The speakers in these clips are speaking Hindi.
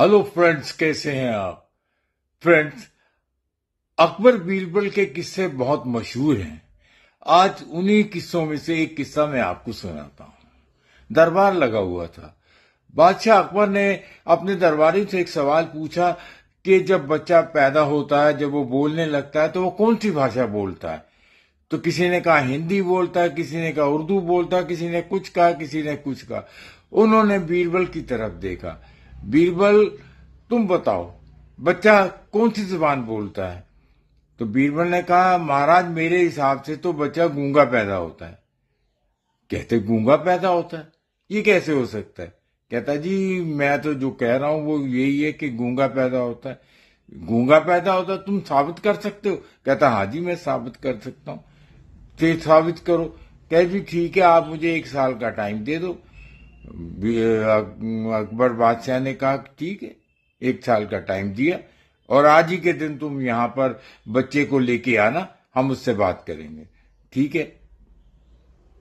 हेलो फ्रेंड्स कैसे हैं आप फ्रेंड्स अकबर बीरबल के किस्से बहुत मशहूर हैं आज उन्हीं किस्सों में से एक किस्सा मैं आपको सुनाता हूं दरबार लगा हुआ था बादशाह अकबर ने अपने दरबारी से एक सवाल पूछा कि जब बच्चा पैदा होता है जब वो बोलने लगता है तो वो कौन सी भाषा बोलता है तो किसी ने कहा हिंदी बोलता है किसी ने कहा उर्दू बोलता है किसी ने कुछ कहा किसी ने कुछ कहा उन्होंने बीरबल की तरफ देखा बीरबल तुम बताओ बच्चा कौन सी जबान बोलता है तो बीरबल ने कहा महाराज मेरे हिसाब से तो बच्चा गूंगा पैदा होता है कहते गूंगा पैदा होता है ये कैसे हो सकता है कहता जी मैं तो जो कह रहा हूं वो यही है कि गूंगा पैदा होता है गूंगा पैदा होता है तुम साबित कर सकते हो कहता हाँ जी मैं साबित कर सकता हूं फिर तो साबित करो कह जी ठीक है आप मुझे एक साल का टाइम दे दो अकबर बादशाह ने कहा ठीक है एक साल का टाइम दिया और आज ही के दिन तुम यहां पर बच्चे को लेके आना हम उससे बात करेंगे ठीक है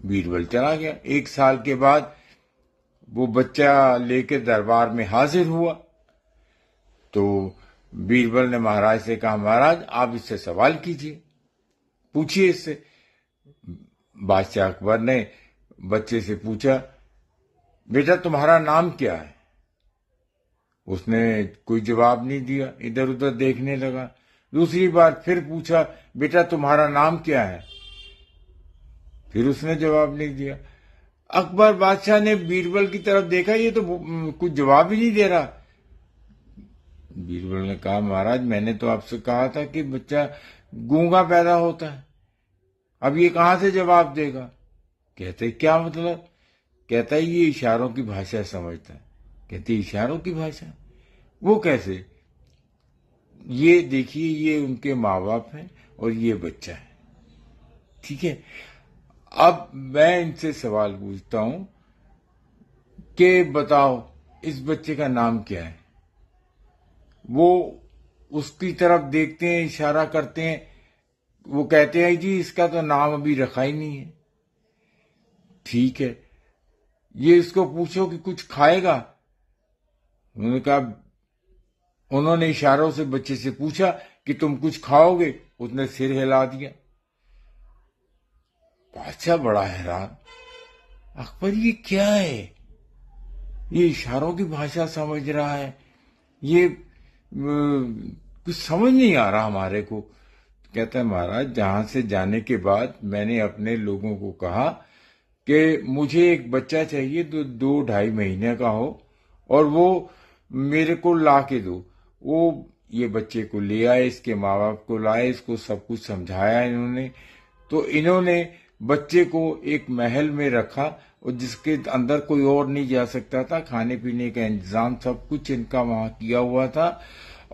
बीरबल चला गया एक साल के बाद वो बच्चा लेके दरबार में हाजिर हुआ तो बीरबल ने महाराज से कहा महाराज आप इससे सवाल कीजिए पूछिए इससे बादशाह अकबर ने बच्चे से पूछा बेटा तुम्हारा नाम क्या है उसने कोई जवाब नहीं दिया इधर उधर देखने लगा दूसरी बार फिर पूछा बेटा तुम्हारा नाम क्या है फिर उसने जवाब नहीं दिया अकबर बादशाह ने बीरबल की तरफ देखा ये तो कुछ जवाब ही नहीं दे रहा बीरबल ने कहा महाराज मैंने तो आपसे कहा था कि बच्चा गूंगा पैदा होता है अब ये कहां से जवाब देगा कहते क्या मतलब कहता है ये इशारों की भाषा समझता है कहती है इशारों की भाषा वो कैसे ये देखिए ये उनके माँ बाप हैं और ये बच्चा है ठीक है अब मैं इनसे सवाल पूछता हूं कि बताओ इस बच्चे का नाम क्या है वो उसकी तरफ देखते हैं इशारा करते हैं वो कहते हैं जी इसका तो नाम अभी रखा ही नहीं है ठीक है ये इसको पूछो कि कुछ खाएगा उन्होंने कहा उन्होंने इशारों से बच्चे से पूछा कि तुम कुछ खाओगे उसने सिर हिला दिया बादशाह अच्छा, बड़ा हैरान अकबर ये क्या है ये इशारों की भाषा समझ रहा है ये कुछ समझ नहीं आ रहा हमारे को कहता है महाराज जहां से जाने के बाद मैंने अपने लोगों को कहा कि मुझे एक बच्चा चाहिए जो दो ढाई महीने का हो और वो मेरे को ला के दो वो ये बच्चे को ले आए इसके माँ बाप को लाए इसको सब कुछ समझाया इन्होंने तो इन्होंने बच्चे को एक महल में रखा और जिसके अंदर कोई और नहीं जा सकता था खाने पीने का इंतजाम सब कुछ इनका वहां किया हुआ था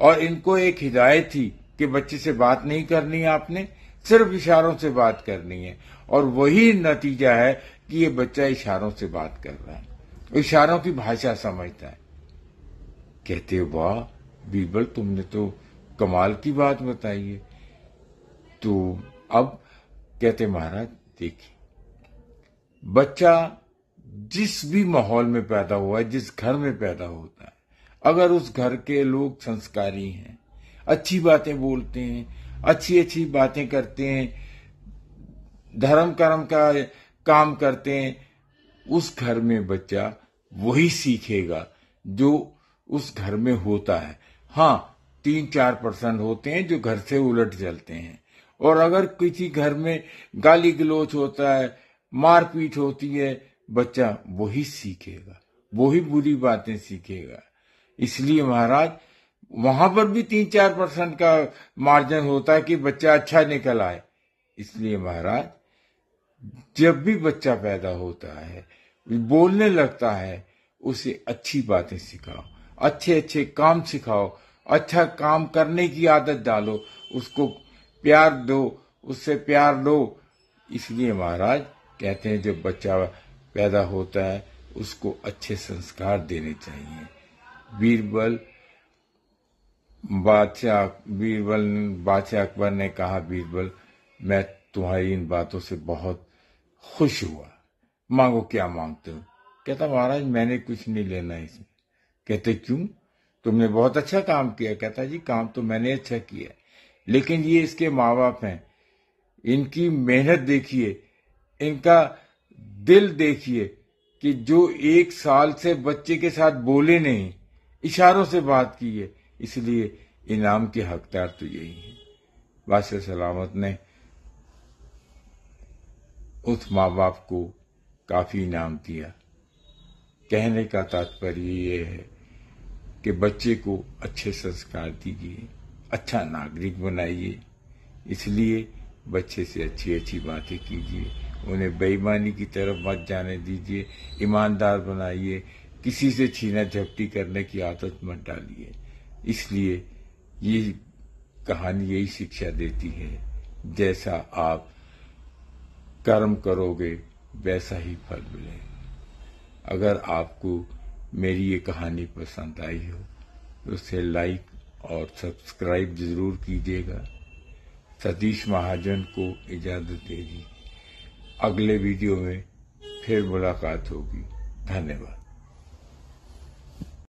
और इनको एक हिदायत थी कि बच्चे से बात नहीं करनी आपने सिर्फ इशारों से बात करनी है और वही नतीजा है कि ये बच्चा इशारों से बात कर रहा है इशारों की भाषा समझता है कहते वाह बीबल तुमने तो कमाल की बात बताई है तो अब कहते महाराज देखिए बच्चा जिस भी माहौल में पैदा हुआ है जिस घर में पैदा होता है अगर उस घर के लोग संस्कारी हैं अच्छी बातें बोलते हैं अच्छी अच्छी बातें करते हैं धर्म कर्म का काम करते हैं उस घर में बच्चा वही सीखेगा जो उस घर में होता है हाँ तीन चार परसेंट होते हैं जो घर से उलट चलते हैं और अगर किसी घर में गाली गलोच होता है मारपीट होती है बच्चा वही सीखेगा वही बुरी बातें सीखेगा इसलिए महाराज वहां पर भी तीन चार परसेंट का मार्जिन होता है कि बच्चा अच्छा निकल आए इसलिए महाराज जब भी बच्चा पैदा होता है बोलने लगता है उसे अच्छी बातें सिखाओ अच्छे अच्छे काम सिखाओ अच्छा काम करने की आदत डालो उसको प्यार दो उससे प्यार दो इसलिए महाराज कहते हैं जब बच्चा पैदा होता है उसको अच्छे संस्कार देने चाहिए बीरबल बादशाह बीरबल बादशाह अकबर ने कहा बीरबल मैं तुम्हारी इन बातों से बहुत खुश हुआ मांगो क्या मांगते हो कहता महाराज मैंने कुछ नहीं लेना इसमें कहते क्यों तुमने बहुत अच्छा काम किया कहता जी काम तो मैंने अच्छा किया लेकिन ये इसके माँ बाप हैं इनकी मेहनत देखिए इनका दिल देखिए कि जो एक साल से बच्चे के साथ बोले नहीं इशारों से बात की है इसलिए इनाम के हकदार तो यही है बादशाह सलामत ने उस माँ बाप को काफ़ी इनाम दिया कहने का तात्पर्य ये है कि बच्चे को अच्छे संस्कार दीजिए अच्छा नागरिक बनाइए इसलिए बच्चे से अच्छी अच्छी बातें कीजिए उन्हें बेईमानी की तरफ मत जाने दीजिए ईमानदार बनाइए किसी से छीना झपटी करने की आदत मत डालिए इसलिए ये कहानी यही शिक्षा देती है जैसा आप कर्म करोगे वैसा ही फल मिलेगा अगर आपको मेरी ये कहानी पसंद आई हो तो उसे लाइक और सब्सक्राइब जरूर कीजिएगा सतीश महाजन को इजाज़त दे दी अगले वीडियो में फिर मुलाकात होगी धन्यवाद